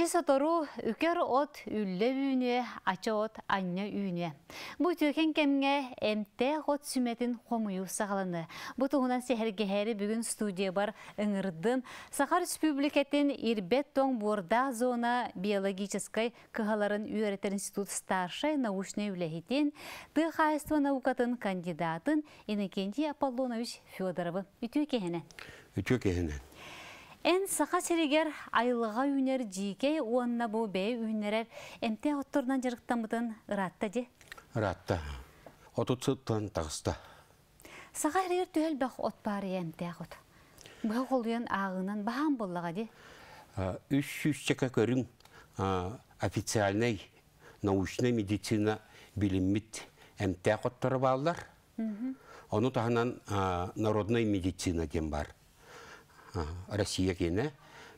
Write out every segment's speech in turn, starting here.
Жесотору үкер от үллі үйіне, ача от анне үйіне. Бұ түйкен кемге әмте қот сүметін қомыю сағаланы. Бұ тұғынан әрі бүгін студия бар ыңырдым. Сахар Республикетін Ирбет Тоң Борда зона биологической күғаларын үйеретер институт старшай научный үләхетін, тұқайство наукатын кандидатын Иннокентий Аполлонович Федоровы. Үтүй кехені. Эн сақа серегер айлыға үйнер жеке уанна бұ бе үйнерер әмте отторынан жарықтамыдын ұратта де? Ұратта. Отуцыттан тағыста. Сақа әрегер түйел бақ отпары әмте ағыт. Бұға қолуян ағынан бағам боллаға де? Үш үш чека көрін официальный научная медицина билиммит әмте ағыттыры балдар. Оны тағынан народный медицина кем бар. Россия кені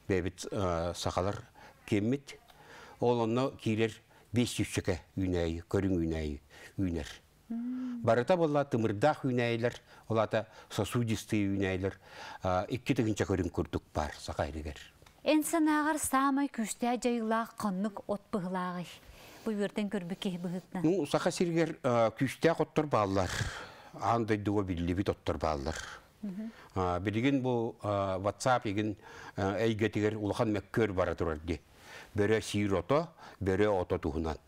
бәбіт э, сақалар кеммет. Ол онна кейлер 500 чеке үйнәйі, көрің үйнәйі, үйнер. Барыта болла тұмырдақ үйнәйлер, олата сосудисты үйнәйлер, э, икки түгінші көрің көрдік бар сақайлығыр. Эн санағар самай күсті жайылақ қаннық отпығылағы. Бұйырден көрбікке бұғытна. Ну, сақа сергер э, күшті қоттыр баллар, андай дуға білі бит оттыр баллар. Бірігін бұл WhatsApp егін әйгетігер ұлған мәккөр бара тұрарды. Бәрі Бөрі ото, бөрі ото туғынан.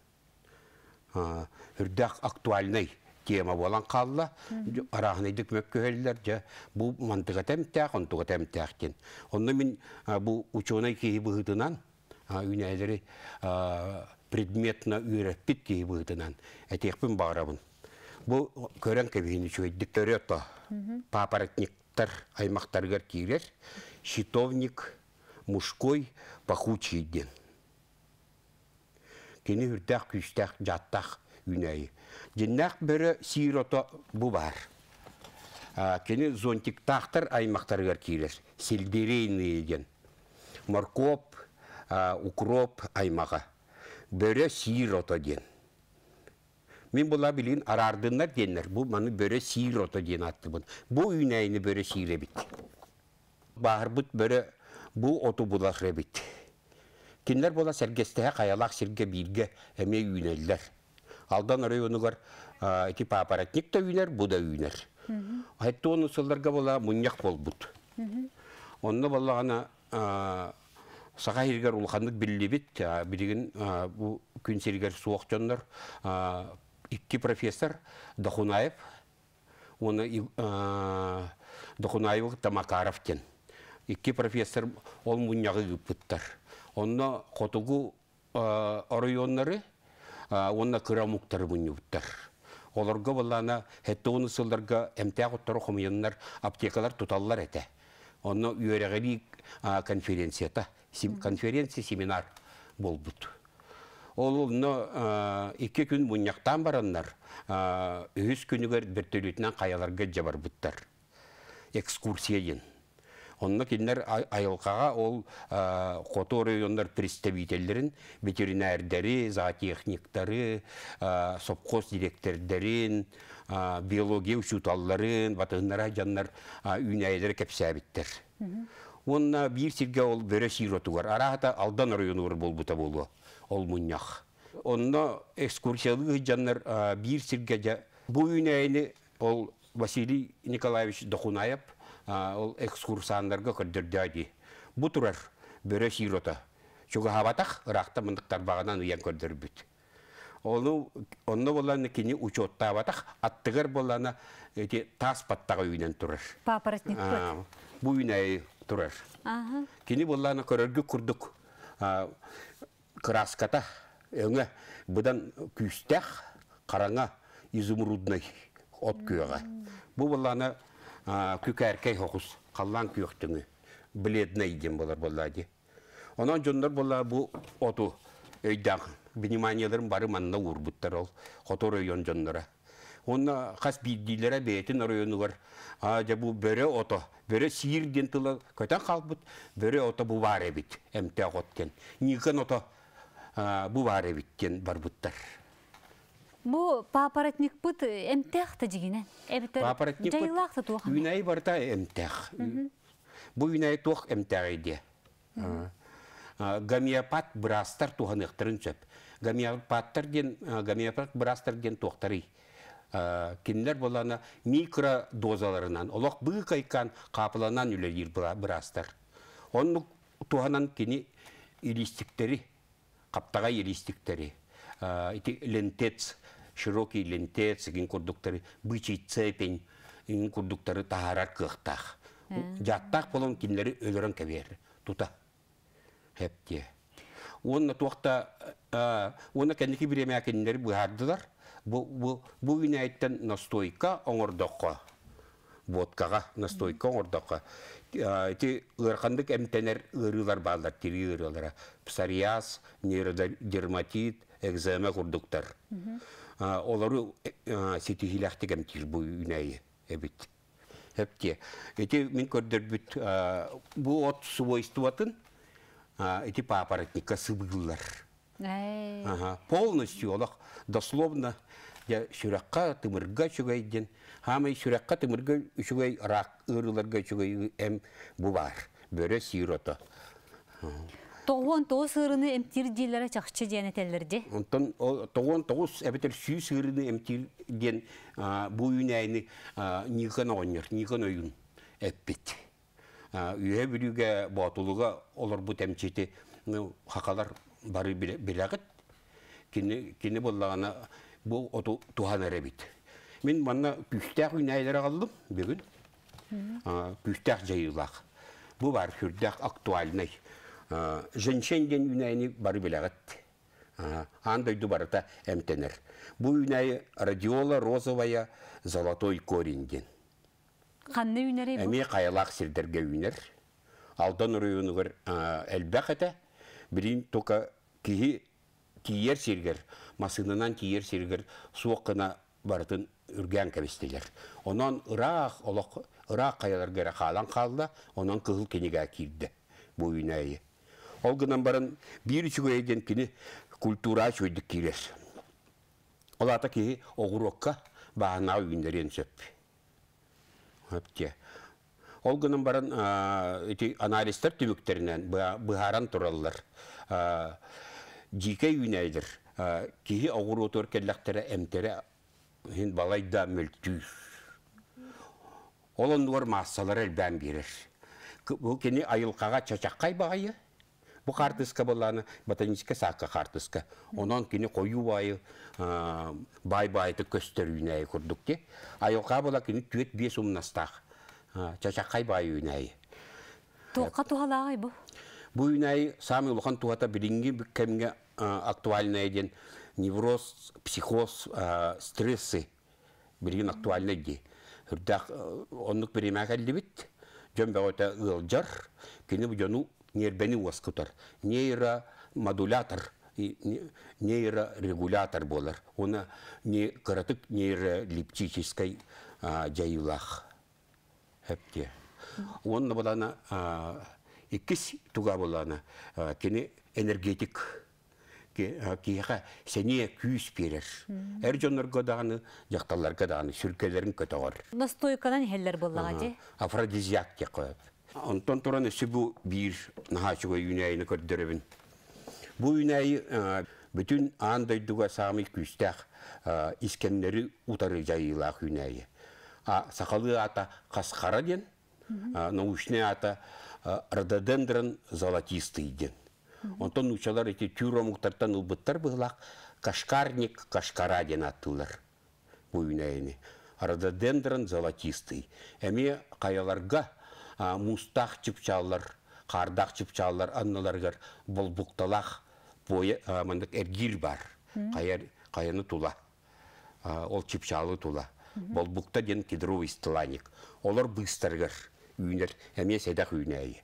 Үрдәк актуальный тема болан қалла, арағынайдық мәккөәлілер, бұл мантыға тәмтәқ, онтыға тәмтәқ Онны мен бұл учонай кейі бұғытынан, үйнәлері предметна үйрәппіт кейі бұғыдынан, әтекпін бағырабын. Бұл көрен көбейін чөйдік төрі то. Папоротниктар аймақтарғар кейрер, шитовник, мұшкой, пахучий ден. Кені үрдәк, күштәк, жаттақ үнәйі. Деннәк бірі сирото бұ бар. Кені зонтик тақтар аймақтарғар кейрер, сельдерейный ден. Моркоп, укроп аймаға. Бірі сирото ден. Мен бұла білейін арардыңлар денлер. Бұл маны бөрі сиыр ота ден атты бұн. Бұл үйнәйіні бөрі сиыр бит. Бағыр бұт бөрі бұл оту бұлар бит. Кинлер бола сәргестіға қаялақ сірге білге әме үйнәлілер. Алдан ұрай онығар типа аппаратник та үйнер, бұ да үйнер. Айтты оны сылдарға бола мұньяқ бол бұт. Онны бола ғана саға ергер улхандык билибит билигин бу күн сергер суоктоннор икки профессор Дохунаев, оны ә, э, Дохунаев кен. Икки профессор ол мұнняғы Онны Онна қотығу орайонлары, э, э, онна күрамуктары мұннюбыттар. Оларға болана, хетті оны сылдарға әмтә құттары құмайынлар аптекалар тоталлар әті. Оны үйерегелі конференцията, конференция, семинар болбұд. Ол но ике күн бұньяқтан бараннар, үйіз күнігер біртілітінен қайаларға жабар бұттар. Экскурсия ен. Онны кендер айылқаға ол қоту райондар представителлерін, ветеринардары, зоотехниктары, сопқос директордарын, биология үшуталларын, батығынара жаннар үйнәйдер кәпсәбіттер. Онна бір сірге ол бөрі сироту бар. алдан району болбута болуы олмуннях. Онно экскурсиялы жаннар бир сиргеже. Бу үйнәйни ол Василий Николаевич Дохунаев ол экскурсандарга көрдөрдөйди. Бу турар бөрө сирота. Чуга хабатах ыракта мындыктар багынан уян көрдөрбүт. Оны онно боланы кини учетта хабатах аттыгар боланы эти тас паттага үйнен турар. Папоротник. Бу үйнәй турар. Кини боланы көрөргү курдук краската өңі бұдан күйістәқ қараңа изумрудный от күйеға. Бұл боланы әркей хоқыс, қалан күйектіңі. біледіне еген болар болады. Онан жұндар бола бұл оту өйдің, Вниманияларым бары манна урбуттар ол. Хотор өйон жондара. Онна қас бейділері бейтін бар. Ажа бұл бөрі ото. Бөрі сиір ден көтен қалып қалбыт. Бөрі ото бұл бар әбіт. Әмте ғоткен. Никон ото бу бары биттен барбыттар. Бу папаратник пыт эмтехта дигене. Папаратник жайлакта үйнай Үнай барта эмтех. Бу үйнай тух эмтех иде. Гомеопат брастар туханыктарын сөп. Гомеопаттар ден гомеопат брастар ден тухтары. Кимдер болана микро дозаларынан, олох быы кайкан капыланан үлелер брастар. Оннук туханан кини илистиктери каптага елистиктери ити лентец широкий лентец гин курдуктары бычий цепень гин курдуктары тахара кыхтах жаттах болон кинлери өлөрөн кебер тута хепте онна туакта онна кеники биремякинлери быхардылар бу бу бу настойка оңордокко водкаға настойка ордақа. Э, эти ырхандык эмтенер ырылар баалдар тири ырылара псориаз нейродерматит экзема курдуктар э, олары э, ситихилахтигем тир бұй үнәйі эбит эпте эти көрдер көрдөрбүт бу от батын, эти папоротникка сыбыгылар полностью олақ дословно я тұмырға тымырға чугайден Хамы сүрәкка тымыргы үшігей рақ ырыларга үшігей әм бұлар. Бөрі сирота. Тоғуан тоғыз сырыны әмтир дейлері чақшы дияны тәлірде? Тоғуан тоғыз әбетер сүй сырыны әмтир ден бұйын әйіні ниған ойныр, ниған ойын әппет. Үйе бүріге батулыға олар бұ тәмчеті хақалар бары біләғіт. Кені болғаны бұл оту туған әрәбет. Мен манна күштәк үйнәйлер алдым бүгін. Күштәк жайылақ. Бұ бар күрдәк актуальный. Женшенден үйнәйіні бары біләғат. Андайды барыта әмтенер. Бұ үйнәйі радиола розовая золотой Коринген. Қанны үйнәрі бұл? Әме қайылақ сірдерге үйнер. Алдан ұрыйынығыр әлбәқ әті. Бірін тока кейі тиер сергер, масынынан тиер сергер, суақына бартын үрген кәбестелер. Онан ұрақ олақ, ырах қаялар гәрі қалан қалды, онан кығыл кенеге келді бұл үйнәйі. Ол гынан барын бір үші көйден кені культура шөйдік келес. Ол ата кейі оғырокқа бағана үйіндерен сөп. Өпте. Ол гынан барын аналистер түміктерінен бұхаран тұралылар. Жеке үйнәйдір. Кейі оғыр отыр келләқтері әмтері Хин балайда мөлтүй. Олон нуар массалар әлбән берер. Бұл кені айылқаға чачаққай бағайы. Бұл қартысқа боланы, ботаническа саққа қартыска. Онан кені қойу байы, бай байты көстер үйнәйі құрдық Айылқа бола кені түйет бес ұмнастақ. Чачаққай байы үйнәйі. Тоққа тұғалағай бұл? Бұл үйінәйі туғата білінге кәмге актуальная ден невроз, психоз, э, стрессы билген актуальны ди. Үрдәк э, онлык бір хәллебит. Җон бәгәтә ылҗар, кине бу җону нербени уаскытар. Нейро модулятор, нейро регулятор болар. Оны не кыратык нейролептической җайылах. Э, Хәпте. Онны булана иккис туга булана. Кине энергетик киһа э, сене күүс берер. Әр жонларға дағаны, жақталларга дағаны сүркелерін көтөгөр. Настойканан хеллер боллага же. Афродизиак деп коёп. Онтон тураны сүбү бир нахачыгы юнайны көрдөрөбүн. Бу юнай э, бүтүн андайдуга саамы күстәх э, искеннери утары жайылах үнейі. А сакалы ата қасқара ден, научный ата рододендрон золотистый ден. Онтон учалар эти тюромуктартан убыттар бұлақ, кашкарник, кашкара ден аттылар. Арада дендрон золотистый. Әме қайаларға мустах чіпчалар, қардақ чіпчалар, анналаргар бұл бұқталақ бар. Қаяны тұла. тула. Ол чіпчалы тула. бұқта ден кедровый стыланик. Олар үйінер. Үйнер, әме үйіне айы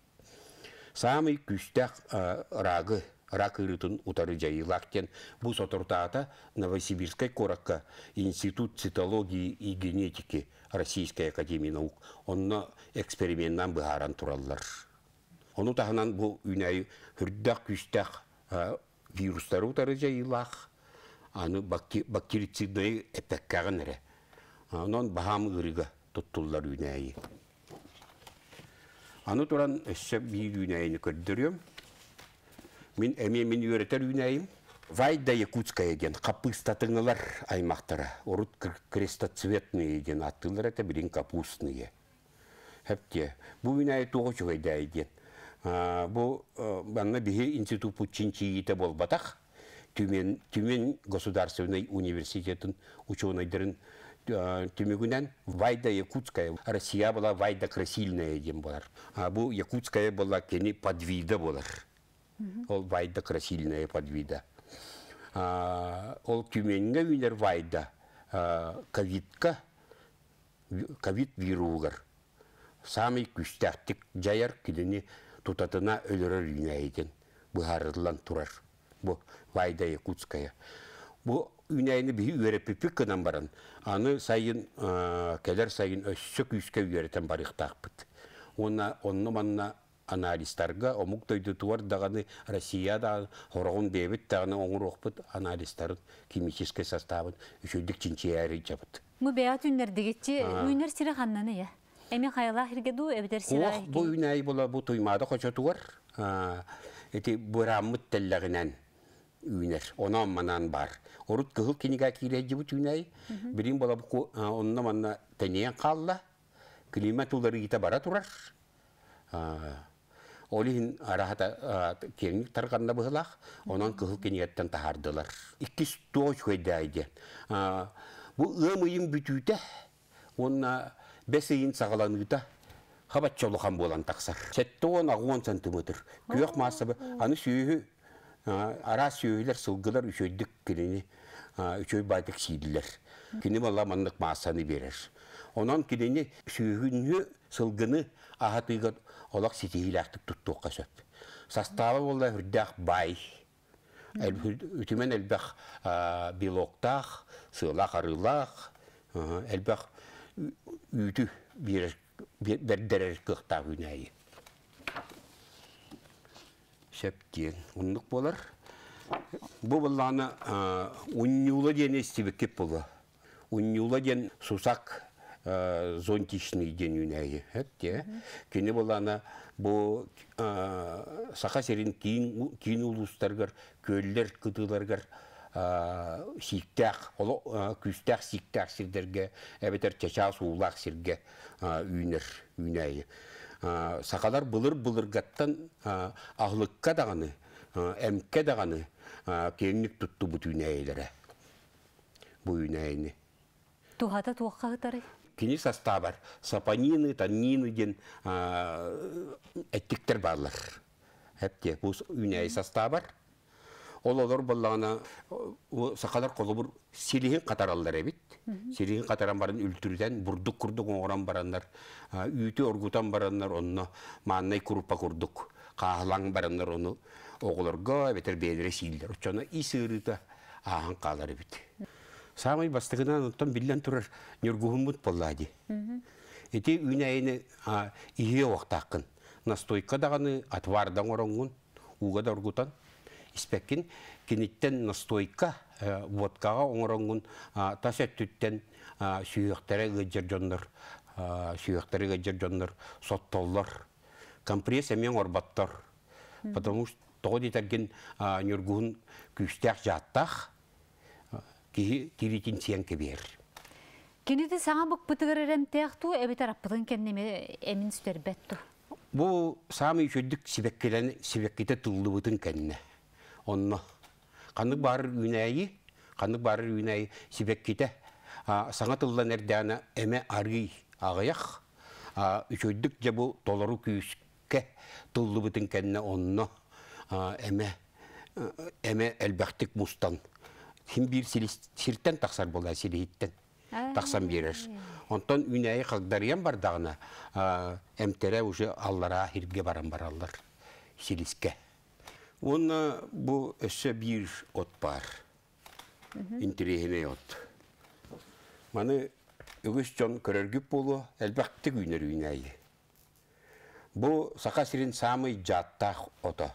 самый күштәк э, рагы рак ырытын утары жайылактен бу сотортаата Новосибирскай коракка институт цитологии и генетики российской академии наук онно эксперименттан быхаран тураллар ону тағынан бу үнәй хүрдәк күштәк э, вирустары утары аны бактерицидный эпеккагын эре бахам ырыга туттуллар Аны туран өссеп бир үйнәйін көрдірем. Мен әме мен үйретер үйнәйім. Вайда Якутская ген, қапыстатыңылар аймақтары. Орут крестоцветные ген, аттылар әті бірін капустные. Әпте, бұ үйнәйі тоғы шығайда еген. Бұ банна бігі институт путчинчиеті болбатақ. Тюмен, государственный университетін ученыйдарын Э, темегінен вайда якутская россия была вайда красильная дем болар а бу якутская была кени подвида болар ол вайда красильная подвида ол тюменге винер вайда ковидка ковид виругар самый күстәктік жаяр килени тутатына өлөрөр үйнәйден бұхарылан турар бу вайда якутская бу үнәйіні бігі үйереппіпік кынан баран, аны сайын, кәлер сайын өссік үйске үйеретін барықтақпыт. Оны, онны манна аналистарға, омық тойды туар дағаны Россияда хорғын бейбіт дағаны оңыр оқпыт аналистарын химический составын үшілдік чинче әрі жабыт. Мұ бәят үнер дегетчі, үнер сірі қаннаны я? Әме қайла хіргеду әбдер сірі Оқ, бұ үнәй бола бұ тұймады қоча туар. Әті бұрамыт тәлләғінен Онан манан бар. Орут кыл кенеге киледи бу түйнәй. Бирин Климат бара турар. Олин арахата онан кыл кинигаттан тахардылар. Икки Бұл хөйдәйде. Бу ымыйым оны болан ара сөйлер сылгылар үшөйдік кіліні үшөй байтық сейділер Кені бала маннық маасаны берер онан кіліні сүйгіні сылгыны ағатыға олақ тұтты тұттуққа сөп Састалы болла үрдәқ бай үтімен әлбәқ белоқтақ сылақ арылақ әлбәқ үйті бердерер кықтақ үнәйі шәптен ұннық болар. Бұл бұлланы ұннюлы ден естебік кеп болы. Ұннюлы ден сусақ зонтичный ден үнәйі. Әпте. Кені бұлланы бұл сақа серін кейін ұлыстарғыр, көлдер күтіларғыр, сиктәк, күстәк сиктәк сирдерге, әбетер чача суулақ сирге үйнер үйінәйі сақалар бұлыр бұлыргаттан ағылыққа дағаны, әмкке дағаны кеңнік тұтты бұтүйіне әйлері. Бұй әйіні. Туғата туаққа ғытары? Кені саста бар. Сапанины, таннины ден әттіктер барлар. Әпте, бұл үйіне әй саста бар. Ол олар болағына сақалар қолы бұр қатар қатаралдар әбет сири катаран баран үлтүрден бурдук курдук оңоран бараннар үйті оргутан бараннар онно мааннай куруппа курдук каалаң бараннар ону оголорго бетер бээдире сииллер очоно и сырыта аахан каалар эбит самый бастыгынан оттон биллен турар нюргухумут боллади эти үнәйіні ihe оқтақын. настойка дағаны атвардан орангун уга да оргутан испеккин киниттен настойка Э, водкаға оңыронгун таса түттен жондыр, гыджырдьоннор сүйөктере жондыр, соттоллор компрессия мен орбаттыр. потому что тоғы дейтерген нүргуун күстәк жаттақ, кии тиритин сен кебер кенеди саңа бук бытыгыререм тяхту эбитер аппытын кеннеме әмін сүтер бу Бұл чөддік сибеккелен сібеккеті тұлды бұтың кенне Оның Қаны бар үнәйі, бары бар үнәйі себек кете. Саңа тылдан әрдәні әме арғи ағаяқ, үшөйдік жабу толару күйіске тылды бұтын кәнне онны әме әме әлбәқтік мұстан. Хим бір сирттен тақсар болды, сиреттен тақсан берер. Онтан үнәйі қағдариян бардағына әмтерә уже аллара хирге баран баралар, сириске. Онна бу өссе бир от бар. Интересіне от. Маны үгіс жон көрергіп болу әлбәқті күйнер үйнәйі. Бу сақа сирин самый жаттақ ото.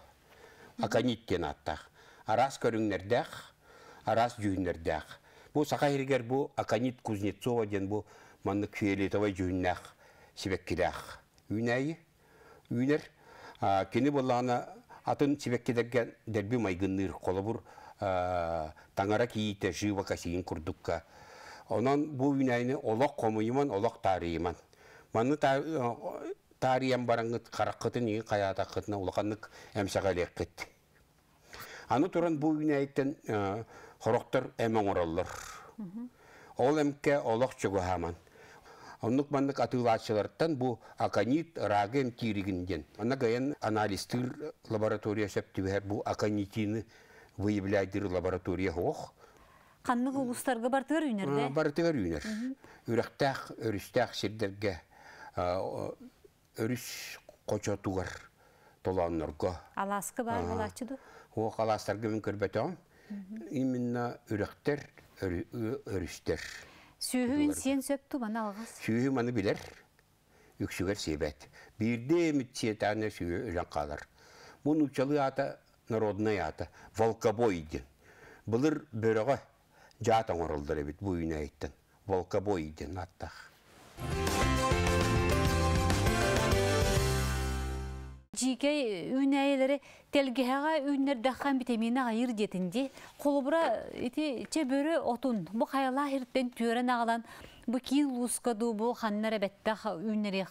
Аканиттен аттақ. Арас көріңнердәқ, арас жүйіннердәқ. Бу сақа ергер бу аканит кузнецова ден бу манны күйелетовай жүйіннәқ, себеккедәқ. Үйнәйі, үйнер. Кені болағына атын сибеккедерге дерби майгынныр колобур э, таңара кейте жыва касиин курдукка онон бу үйнәйне олақ комуйман олақ тарыйман маны тарыям э, қаяда караккытын ии әмсіға улаканнык қыт. аны тұрын бу үйнәйттен э, хороктор эмең ол эмке олақ чөгөхаман Оннук маннык атыылаачыларттан бу аконит раген киригинден. Она гаян анализтыр лаборатория септибер бу аконитины выявляйдыр лаборатория хох. Каннык улустарга бартыгар үйнерде? Бартыгар үйнер. Үректәк, өрістәк сирдерге өріс кочотугар толаннорго. Аласкы бар булачыды? Ох, аластарга мен көрбөтөм. Именно үректер, өрістер. Сүйін сен сөпті мана алғыз? Сүйгін маны білер, үксігер себет. Бірде мүтсетаны сүйі өлен қалар. Мұн үкчалы ата, народный ата, волкобой дейін. Бұлыр бөріға жатан орылдыр әбіт, бұйын айттын. Волкобой дейін аттақ. жиге үн әйелері телгеға үннер дақан бітемені айыр детінде еті че бөрі отун бұ қайла хирттен түйірін ағалан бұ кейін бұл әбетті үннері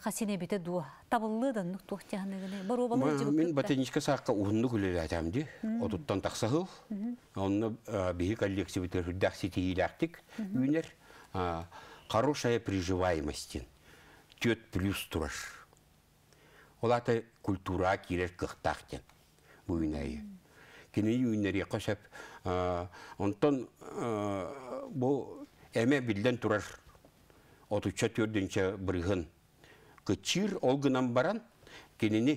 бар мен саққа күлелі тақсағыл бейі тет плюс тұраш Олаты культура кирер кыхтахтен буйнайы. Кини үйнери қосап, онтон бұл әме білден тұрар отуча төрдінші бірігін. Күтшір олғынан баран, кинини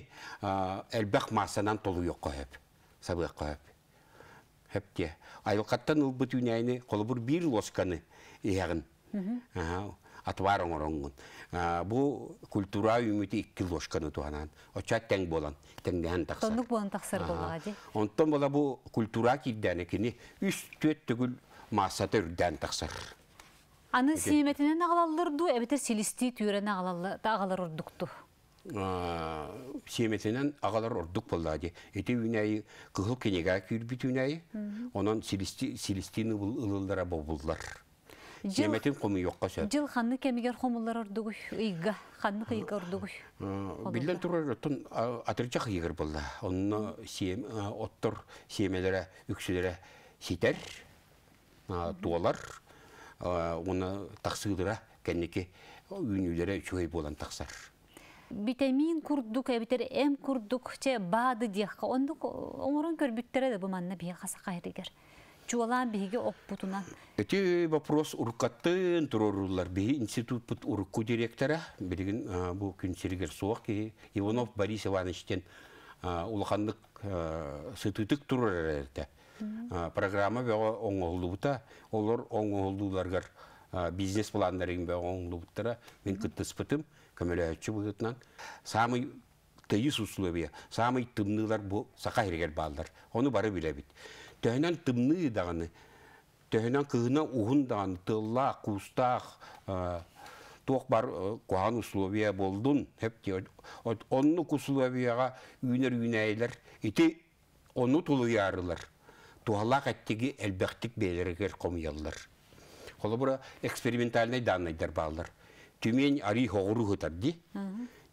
әлбәқ масанан толу йоқ қойып, сабық қойып. Хәпте, айлқаттан ұлбыт қолы бұр бір лосканы еғін атвар оңоронун бу культура үмүтү икки ложканы туганан оча тең болан теңден таксар тондук болан таксар болгога же онтон бола бу культура киддени кини үс төт түгүл маасаты үрдән таксар аны симетинен агалалырду эбетер силисти түйрен агалар урдукту семетинен агалар ордук болдади. Эти үнәйі кыгыл кенега күйрбит үнәйі, онон силистины бұл ылылдара болдылар. Жеметін куму юкка сөп. Жыл ханны кемигер хомуллар ордугу ыйга, ханны кыйга ордугу. Билден турар тун атырча кыйгыр болды. Оның сем оттор семелере, үксүлере ситер, туалар, оны таксыдыра кенники үйнүлере чөй болан тақсар. Витамин курдук, әбітер әм курдук, че бады дейққа. Ондық оңырын көрбіттереді бұманна бия қасақа әрігер чуалаан биһиги оппутуна. Эти вопрос уркаттын турорулар би институт пут урку директора билигин бу күн сергер суак ки Иванов Борис Ивановичтен улахандык сытытык турор эрте. Программа бего оңолдубута, олор оңолдуларгар бизнес пландарың бего оңолдубуттара мен кыттыспытым көмөлөчү бугутнан. Самый тыйыс условия, самый тымнылар бу сақа балдар. Ону бары билебит тәһінен тымны дағаны, тәһінен кыһына уһун дағаны, тылла, кустах, тоқ бар куан условия болдун, хеп те, онны условияға үйнер үйнәйлер, ити оны тулы ярылар. Туалақ әттегі әлбәқтік бәлірігер қомиялар. Қолы бұра экспериментальный данайдар бағылар. Түмен ари хоғыру ғытарды,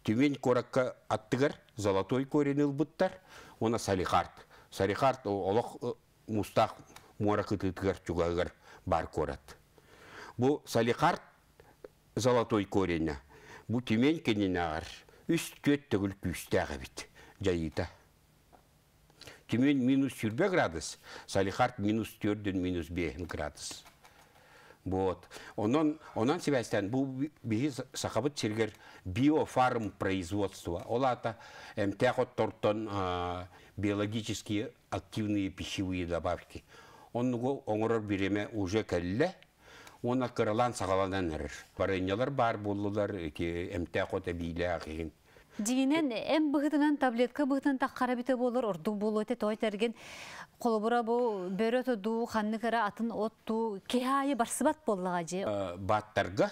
түмен коракка аттығар, золотой коренел бұттар, оны салихарт. Салихарт олық мустах мора кытытыгар чугагар бар корат. Бу салихар золотой корене. Бу тимен кененагар. Үст төт түгіл күйістәғі бит. Жайыта. Тимен минус түрбе градус. Салихарт минус түрден минус бейін градус. Вот. Онон, онан себастьян, бұл бігі сақабыт сергер биофарм производства. Олата, әмтәқ оттортон биологические активные пищевые добавки. Он него оңырыр береме уже кәлле, оны кырылан сағаланан әрір. Барынялар бар болылар, әмте қота бейлі әқиын. Дегенен әм бұғытынан таблетка бұғытынан таққара біті болыр, ұрду болу әте той тәрген. Қолыбыра бұл бөрі тұду, қанны кара атын отту, кеғайы барсыбат болыға же? Э, баттарға,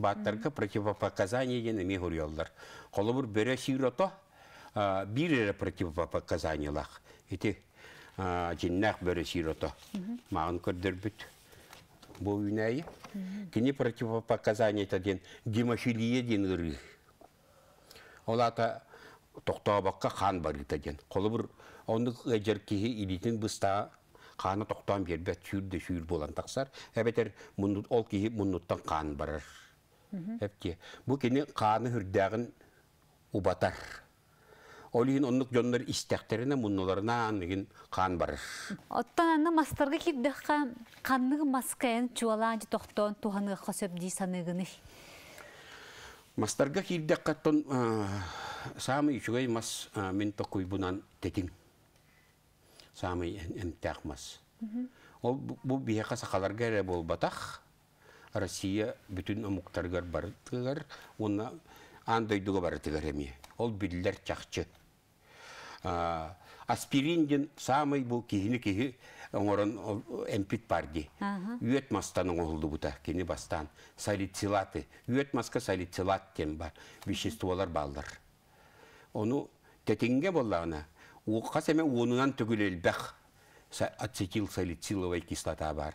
баттарға противопоказания ені мегір елдар. Қолыбыр бөрі сүйрото, э, бір әрі противопоказаниялақ. Әте жиннах э, бөрі сирота. Маған бүт. бұл үйнәйі. Кені противопоказание таден гемофилия ден үрі. Олата тоқтабаққа қан бар таден. Қолы бір оны әжір кеге үлітін бұста қаны тоқтан бербе түйірді сүйір болан тақсар. Әбетер ол кейі мұнуттан қан барар. Әпте. Бұл кені қаны үрдіағын ұбатар. Олин оннук жондор истектерине муннуларына аннигин кан бар. Оттан анна мастарга киддехка канны маскен чуалаан тохтон туханы хосөп ди саныгыны. Мастарга киддекка тон э, самый чугай мас э, мен токуй бунан тетин. Самый эмтак мас. Ол бу биека сакаларга эре болбатах. Россия бүтүн омуктаргар барытыгар, онна дуга барытыгар эми. Ол билдер чакчы аспириндин самый бул кихини кихи оңорон эмпит парди. Үйет мастаның бұта, бастан. Салицилаты. Үйет маска салицилат тем бар. Веществолар балдыр. Оны тетенге болағына, уққа сәме онынан түгілел ацетил салициловай кислота бар.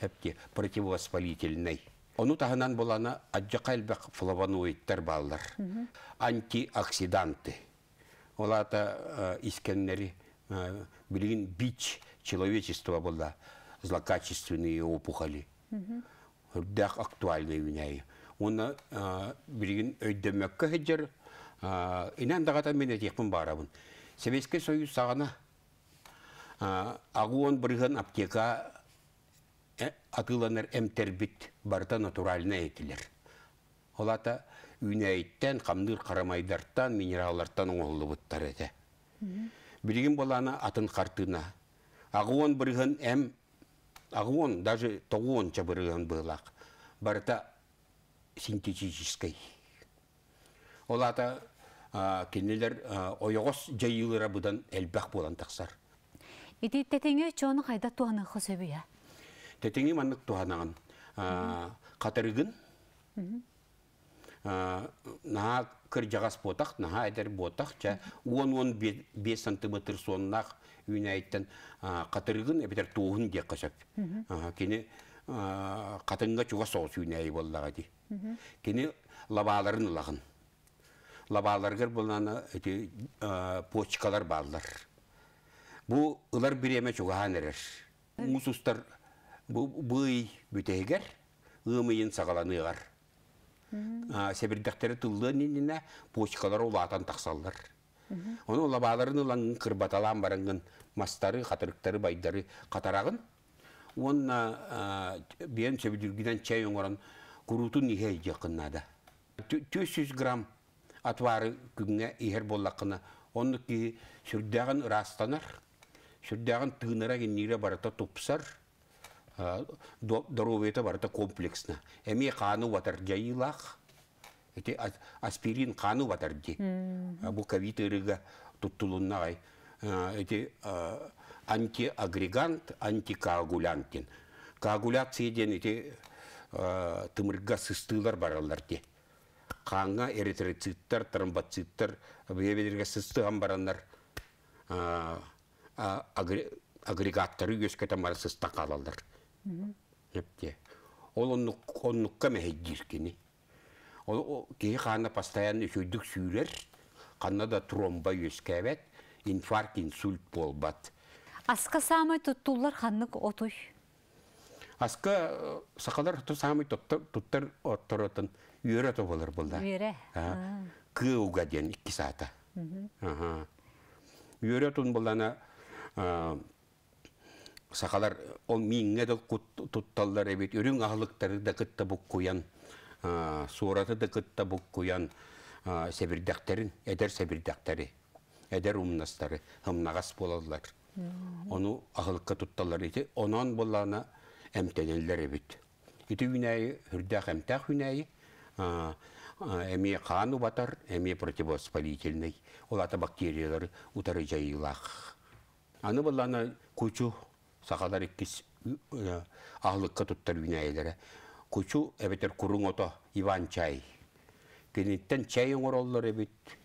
Әпте противовоспалительный. Ону тағынан болана аджақайлбақ флавоноидтар балдыр. Антиоксиданты олата э, искеннери э, билигин бич человечества была злокачественные опухоли дах актуальные виняй оны э, билигин өйдөмөккө хеджер инан дагата мен этекпин барабын советский союз сагана агуон брыган аптека атыланар эмтербит барта натуральный этилер олата үнәйттен, қамдыр қарамайдартан, минералдардан оңылы бұттар еді Бірігін боланы атын қартына. Ағуын бірігін әм, ағуон, даже тоғуон чабырығын бұлақ. барта синтетический. Олата кенелер ойоғос жайылыра бұдан әлбәқ болан тақсар. Иди тетеңе чоны қайда туаны қосөбі ә? Тетеңе манық туанаған. Э, наға кір жағас ботақ, наға ботах ча 10-15 сантиметр соннақ үйіне айттан қатырғын, э, әбетер туғын де қашап. Кені қатынға э, чуға соғыс үйіне ай болдаға де. Кені лабаларын лағын. Лабаларғыр болнаны почкалар балдар. Бұ ұлар біреме чуғахан әрер. Мұсустар бұй бүтегер, ұмайын сағаланығар себірдіктері тылды неніне почкалар олатан тақсалдар. Оны олабаларын уланын кырбаталан барыңын мастары, қатырықтары, байдары қатарағын. Оны бен сөбідіргіден чай оңырын курутун ихе жақыннады. 200 грамм атвары күгіне егер болақыны, Оны сүрдеғын сүрдәғін растанар, сүрдәғін тұғынырағын нере барыта топсар даровета бар комплексны. комплексно. Эми қану ватар джайлах, эти аспирин қаны ватар джи. Бу ковид тут тұттылыннағай. Э, э, антиагрегант, антикоагулянтин. Коагуляция ден эти э, сыстылар баралар де. Қаңға эритроциттар, тромбоциттар, бебедерге сыстыған баранлар агрегаттары көскетен барасыста қалалдыр. Эпте. Ол оннықка оннукка мәһеддиркини. Ол кеһи қаны постоянно үшөйдүк сүйлер, қаны да тромба өскәбәт, инфаркт, инсульт болбат. Асқа самый туттулар ханнык отой. Асқа сақалар ту самый туттар туттар отторотын үйрә тобылар булда. Үйрә. Кыуга ден 2 сата. Үйрә тун булана сахалар ол миңге да тутталлар эбит үрүң ахлыктары да кытта буккуян сураты да кытта буккуян себирдактерин эдер себирдактери эдер умнастары хымнагас болаллар ону ахлыкка тутталлар ити онон боллана эмтенеллер эбит ити үнәйі үрдәк әмтәк үнәйі әме қану батар әме противовоспалительный олата ата бактериялары утары жайылақ аны боллана кучу сақалар иккис ахлыкка туттар үйнәйелере. Кучу әбетер курун ото Иван чай. Кенеттен чай оңороллар әбет.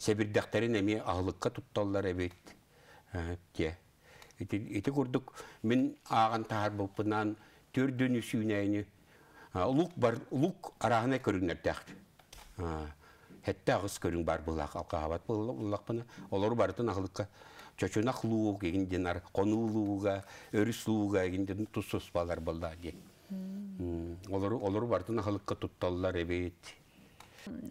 Себирдәктерин әме ахлыкка тутталлар әбет. Э, те. Ити күрдік, мен аған тағар бұлпынан төрдөн үсүйнәйіні. Э, лук бар, лук арағына көріңдер тәқті. Э, Хәтті ағыз көрің бар бұлақ, алқағабат бұлақ бұлақ бұлақ бұлақ бұлақ бұлақ чочунах лууг егиндинар кону лууга өрүс лууга егиндин тусус балар болда ди олор олор бартын халыкка тутталлар эбит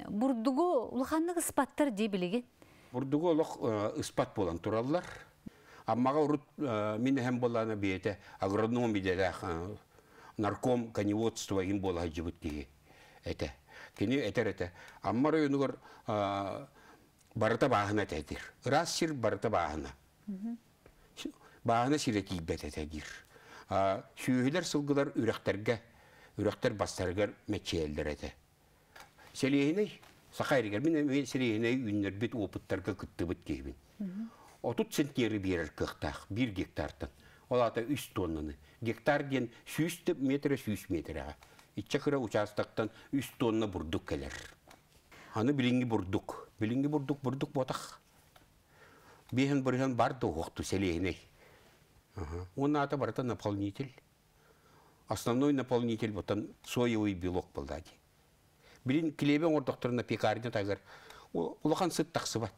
бурдугу улаханнык ыспаттар дей билеген бурдугу олох э, ыспат болан тураллар аммага урут э, мине хем болана биете агрономияле э, нарком коневодство им бола жибут диги эте кини этерете аммар өнүгөр барыта баахына тетир ырас сир барыта баахына Бағаны сирек ибәтетегір. Сүйелер сылғылар үрәқтерге, үрәқтер бастарғар мәтчелдер әді. Селейіней, сақайрыгар, мен селейіней үйіндер бет опыттарға күтті біт кейбін. берір 1 гектартан. Ол ата 3 тоннаны. Гектар ден 100 метр 100 метрі аға. құра үч тонна бұрдық келер Аны білінгі бұрдық. Білінгі бұрдық, бұрдық ботақ бейін бұрын барды доғоқты сәлейіне. Он ата барата наполнитель. Основной наполнитель бұтан соевый белок болды Білін кілебен ордоқтырына пекаріне тағыр. Улақан сыт тақсы бат.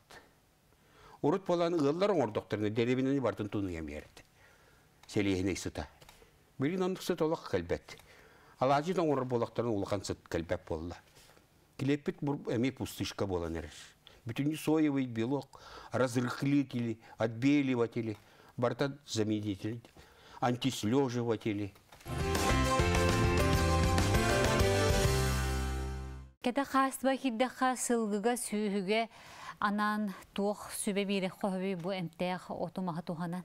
Урут болан ғылдар ордоқтырына деребінені бартын туның емерді. Сәлейіне сыта. Білін ондық сыт кәлбәт. Ал Алажидың орыр болақтарын улақан сыт кәлбәт болды. Кілеппіт әме пустышқа болан боланырыш. Бүтіні соевый белок, разрыхлители, отбеливатели, бартан заменители, антислеживатели. Кәді қасыба хиддақа сылғыға сүйігі анан туох сүбе бире бу эмтех отумаха туханан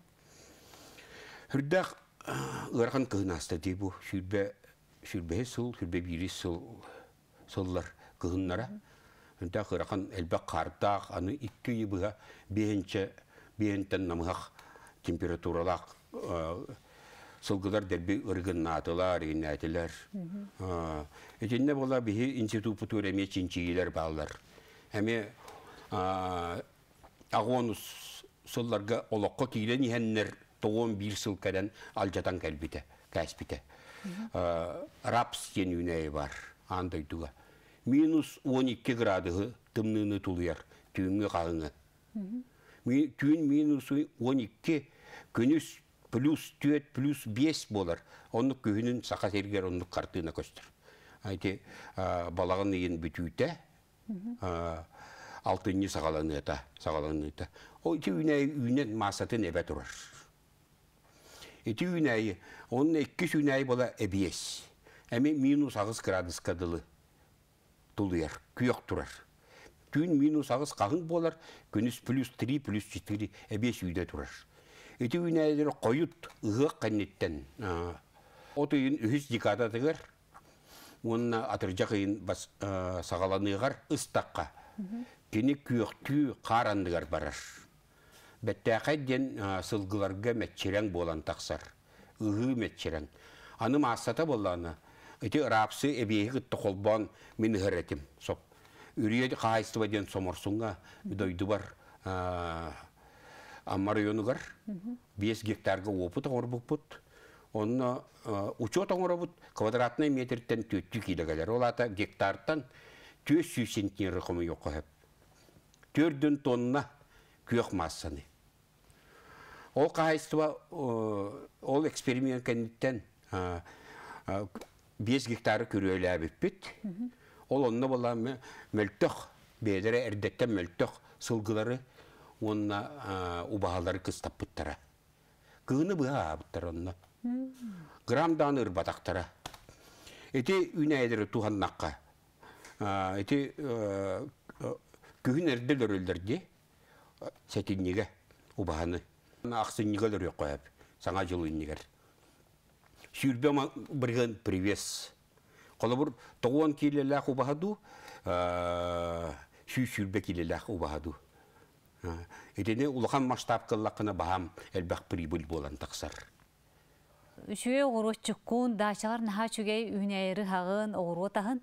хүрдах э, кынаста сул Үнді қырақан әлбі қардақ, аны үкі ебіға бейінші, бейінтін намығақ температуралақ э, сылғыдар дәрбі ұрғын натылар, енәтілер. Э, бола бігі институт пүтөреме чинчийлер балар. Әме э, ағонус сылларға олыққа кейлен ехеннер тоғын бір сыл кәден алжатан кәлбіті, каспите. Рапс тен бар, минус 12 градығы тымныны тулыяр, түйінгі қағыңы. Түйін минус 12, күніс плюс түйет, плюс 5 болар. Оның күйінің сақа сергер, оның қартына көстір. Айты, балағын ең бүтүйті, алтынны сағаланы ета, сағаланы ета. Ойты үйнәй үйнен масатын әбә тұрар. Эти үйнәй, оның екі үйнәй бола әбиес. Әме минус ағыз градус қадылы тулыяр, күйек турар. Күн минус ағыз қағын болар, күніс плюс 3, плюс 4, әбес э, үйде Өте үйін үйнәдер қойыт ұғы қаннеттен. Оты үйін үйіз декада дегір, онына атыржақ үйін э, сағаланығыр ұстаққа. Кені күйек түй қарандығар барар. Бәттәқәдден сылғыларға мәтчерен болан тақсар. Үғы мәтчерен. Аным асата боланы, Эти рапсы эбейхи кытты холбон мен ыһыретим соп. Үрүйе кайстыба ден соморсунга дойду бар аммар юнугар 5 гектарға опыт орбукпут. Онно учет оңоробут квадратный метртен төттү килегалер. Ол ата гектардан 400 центнер кымы yok хеп. 4 тонна күйөк массаны. Ол кайстыба ол эксперимент кенеттен 5 гектары күрөйлә бит. Ол онна боламы мөлтөх бедере эрдеттен мөлтөх сылгылары онна убаһалары кыстап буттара. бұға быа онына. онна. Грамдан ыр батактара. Эти үнәйдер туханнакка. Эти күгүн эрделөрөлдөрди сәтинниге убаһаны. Аксынниге лөрөй кояп. Саңа жылы Сюрбема бриган привес. Колобур тогон килелах убахаду, сүй э, сюрбе килелах убахаду. Э, итене улахан масштаб кыллакына бахам элбах прибыль болан таксар. Үшуе оғыротчыққын, дашығар наға чүгей үйнәйірі хағын, оғыротағын.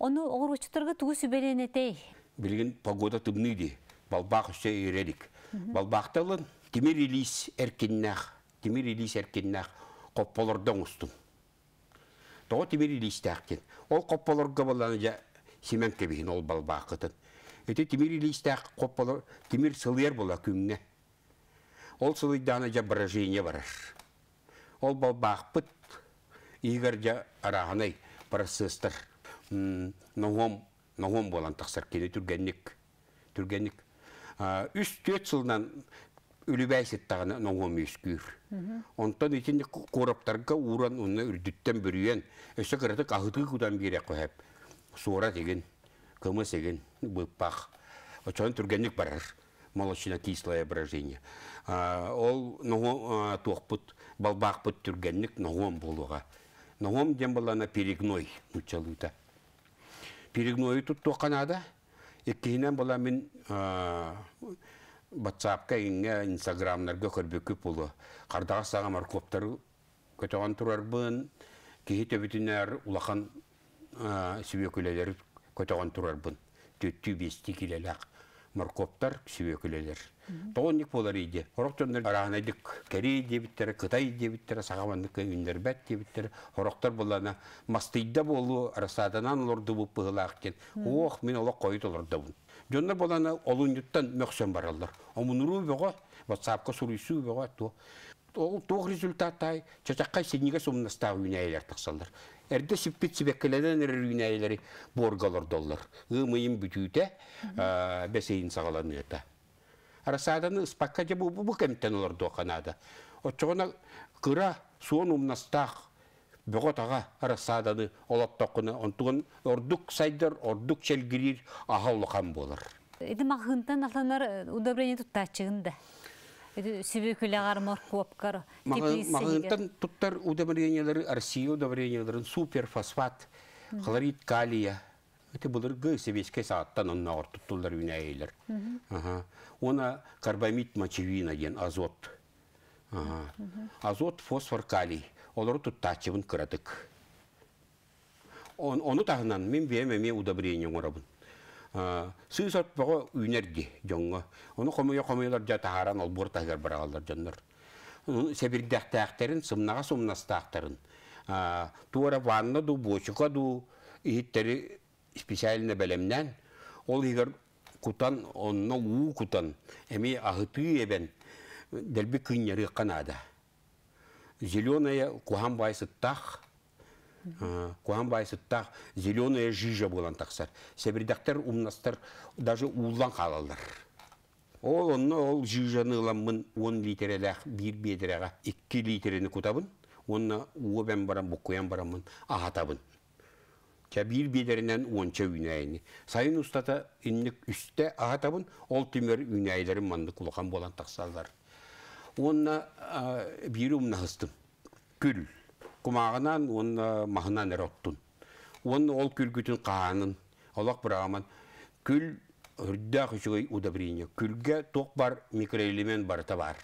Оны оғыротчықтарға түгі сүбеленетей. Білген погода түбніде, балбақ үсі үйредік. Балбақталын темір елес әркеннақ, темир еліс әркеннақ, қоппалардан ұстым. Тоғы тимері листәқтен. Ол қоппаларға баланы жа семен кебейін ол балбақытын. Эти тимери листәқ қоппалар, тимер сылыер бола күнне. Ол сылыйданы жа баражейне барар. Ол балбақпыт егер жа арағанай парасыстыр. Ноғом, ноғом болан тақсыр кені түргенник. Үст төт сылынан, үлібәйсеттағына ноғом ескүйір. Онтан етін қораптарға уран оны үрдіттен бүріен, өсі қырдық ағыты күдан бере қойып. Суыра деген, көміс деген, бұппақ. Очан түргенлік барар. Молочина кислое брожение. Ол ноғом тоқпыт, балбақпыт түргенлік ноғом болуға. Ноғом ден балана перегной мұтчалуыта. Перегной тұт тоқанада, еккейінен бала мен батсапка инге инстаграмнарга көрбөкү пулу кардага сага марклоптар көтөгөн турарбын кихи төбүтүнөр улахан сүбөкүлелер көтөгөн турарбын төттүү бести килелак морковтар сүбөкүлелер тогон ник болар ийди ороктондар арагынайдык корей дебиттер кытай дебиттер сагабандык үндербет дебиттер ороктор булана мастыйда болу арасаданан олорду буп пыгылаак кен ох мен олок коют олордобун Жонна болана олуньюттан мөхсөн бараллар. Омунуру бого, WhatsApp-ка сурысу бого то. Ол тоқ результаттай чачаққа сенеге сумнаста айлар тақсалдар. Әрді сиппит сибеккеледен үйнәйлери боргалар доллар. Ымыйым бүтүтә, бесейін сағалан үйәтә. Арасаданы ыспакка жабу бұл кәмттен олар доқанады. Отчығына қыра суон умнастақ аға бөгөтага арасадады олоттокуна онтугун ордук сайдыр ордук челгирир ахаулукан болар эди махынтан ахланар э, удобрение туттачыгын да Сибекуляр морковкар. Мағынтан тұттар удобрениялары, арсия удобренияларын, суперфосфат, хлорид калия. Это бұлар гөсебеске сааттан онна ортуттулар үйнәйелер. Оны карбамид мочевина ден азот. Азот, фосфор, калий олору туттаачыбын кыратык он ону тахынан мен биэмеми удобрение оңорабын сыы сотпого үйнерди жоңго ону хомуя хомуялар жа тахаран олбур тахигар барагаллар жоннор себирдяхтаахтерин сымнага сумнастаахтарын туора ванна ду бочука ду ииттери специально белемнен ол егер кутан онна уу кутан эми ахытыы эбен делби кыннеры зеленая кугамбайсы тах, кугамбайсы тах, зеленая жижа болан тақсар. Сәбірдақтар умнастар даже улан қалалар. Ол онны ол жижаны ұламын 10 литреләқ, 1 бедерәға 2 литрені кутабын, онны уы барам, бұққоян барамын, ағатабын. Ке бедерінен 10-ча үйнәйіні. Сайын ұстата иннік үсті ағатабын, ол түмер үйнәйлерін манды құлған болан онна бири умнахыстым күл кумагынан онна махынан эроттун он ол күлгүтүн каанын олак бырааман күл үрдәк үшігей удобрение күлге тоқ бар микроэлемент бар табар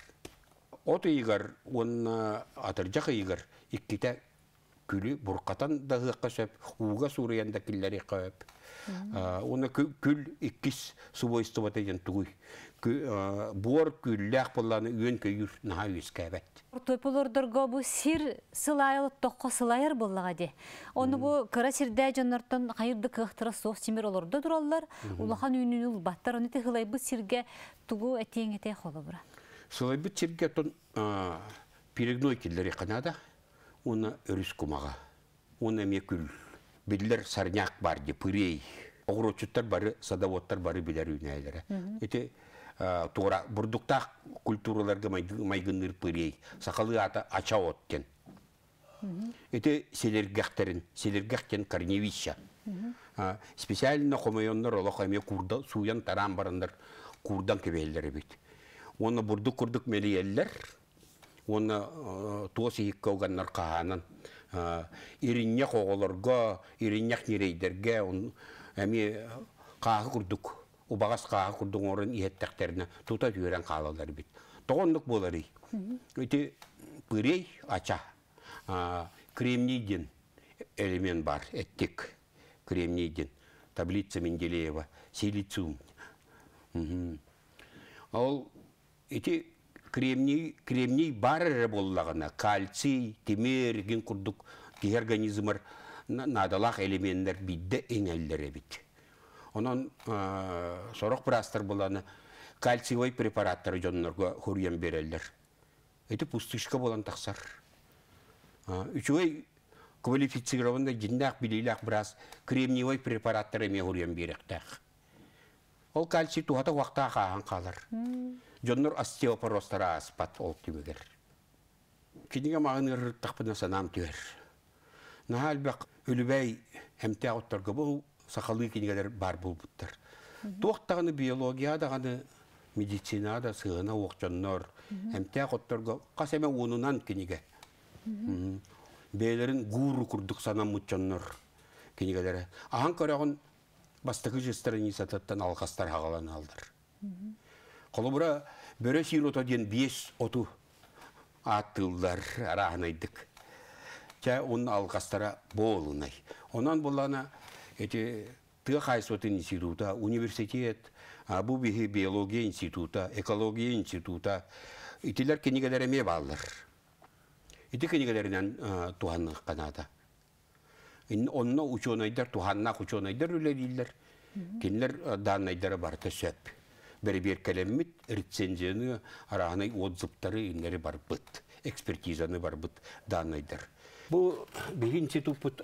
от игар он атыржақ игар икките күлі бұрқатан дағыққа сөп уға сурыянда килләре қөп оны күл иккис субойствота деген түгүй бор күлләк болланы наға көйүр кәбәт. үйскәбәт. Топылордорго бу сир сылайыл тоққа сылайыр боллага де. Оны бу кыра сирдә җаннартан қайырды кыхтыра соқ семер олорда дұралылар, Улахан үйінің ул баттар оны тегылай бу сиргә тұғу әтиеңе тә қолы бұра. Сылай бу сиргә тон перегной килләре канада. Оны өріс күмаға, Оны мекүл. білдер сарняқ бар ди, пырей. Огрочуттар бары, садаводтар бары білер үйін әйлері. Э, тура бурдуктах культураларга майгынныр пырей сақалы ата ача оттен Это селергахтерин селергахтен корневища э, специально олақ олохайме курда суян тарам барандар курдан кебелдері бит оны бурдук курдук мелиеллер оны э, туосы икке оганнар ириньяк оголорго ириньяк нерейдерге әме қағы курдук убагас каа орын иһэттэхтерине тута үөрэн қалалар бит тогоннук боларый ити пырей ача кремнийдин элемент бар эттик кремнийдин таблица менделеева силициум ол ити кремний кремний бар эре боллагана кальций темир кин курдук организмар надалах элементтер бидде эңеллере бит Онон э, сорок бұрастыр боланы кальциевой препараттар жоннорго хурьем берелдер. Это пустышка болан тақсар. Э, Үчуэй квалифицированный жиндақ билейлақ біраз кремниевой препараттар эме хурьем беректақ. Ол кальций туғата уақта қаған қалар. Жоннор остеопоростара аспат ол түмегер. Кедіңе мағын ұрырттақ бұна санам түер. Нағалбақ үлібәй әмте сақалы кенегелер бар бұттыр. Тоқтағыны биология дағаны медицина да сығына оқчаннор, әмте қоттарға қасеме онынан кенеге. Бейлерін гуру күрдік санам мұтчаннор кенегелері. Аған көріғын бастығы жестерін есататтан алқастар ағалан алдыр. Қолыбыра бөрі ота ден бес оту атылдар арағын айдық. оның алғастара болынай. Онан болана эти тыхайсот института, университет, абубихи биология института, экология института, итилер кенигелер эме баллар. Ити кенигелеринен туханнық қаната. Онна ученайдар, туханнақ ученайдар үлерилер. Кенлер данайдары барты Бір беркелеммит, рецензияны, арағанай отзыптары инлері бар бұт. Экспертизаны бар бұт данайдар. Бу бір институт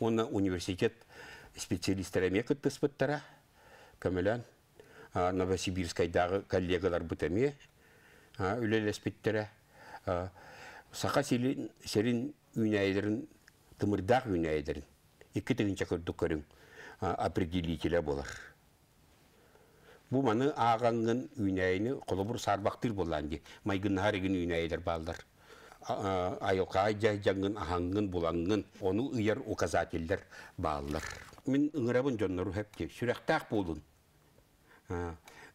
оны университет специалисттер әме кыттыспыттара көмілән новосибирскайдағы коллегалар бұтаме үлелеспеттері сақа серин үйнәйдерін тымырдақ үйнәйдерін екі тігінші көрдік көрің определителя болар Бу маны ағаңын үйнәйіні бұр сарбақтыр болан де майгыннарыгын үйнәйдер балдар айылқа жайжаңын ахаңын булаңын оны ыйар указательдер бааллар мен ыңырабын жоннору хепти сүрэхтаах болун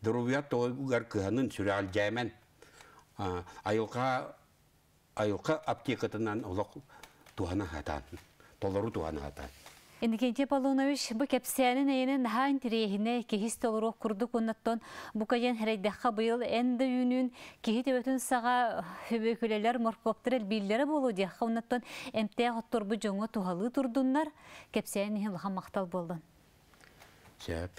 дырувият тойгугар кыһанын сүрэал жээмен айылка айылка аптекатынан олок туана хатан толору туана хатан Индикенте Палунович, бу кепсиянин эйенен хан тирехине кехис толурух курдук оннаттон бу кайен херейдеха быйыл энде үйнүн кехи төбөтүн сага хөбөкүлелер моркоптер билдери болу деха оннаттон эмте хоттор бу тухалы турдуннар кепсиянин хилхан мактал болдун. Кеп.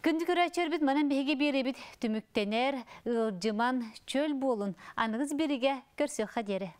Күнді көрі бит манан беге бері бит түміктенер, ылжыман, чөл болын, аныңыз береге көрсе қадері.